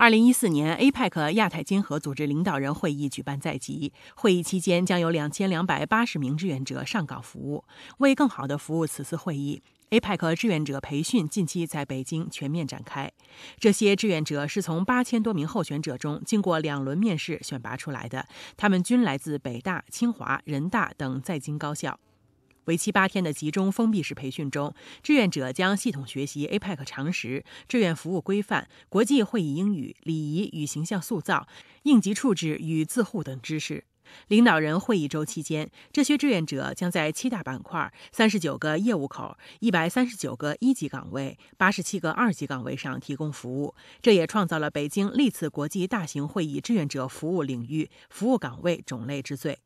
二零一四年 APEC 亚太经合组织领导人会议举办在即，会议期间将有两千两百八十名志愿者上岗服务。为更好地服务此次会议，APEC 志愿者培训近期在北京全面展开。这些志愿者是从八千多名候选者中经过两轮面试选拔出来的，他们均来自北大、清华、人大等在京高校。为期八天的集中封闭式培训中，志愿者将系统学习 APEC 常识、志愿服务规范、国际会议英语、礼仪与形象塑造、应急处置与自护等知识。领导人会议周期间，这些志愿者将在七大板块、三十九个业务口、一百三十九个一级岗位、八十七个二级岗位上提供服务。这也创造了北京历次国际大型会议志愿者服务领域服务岗位种类之最。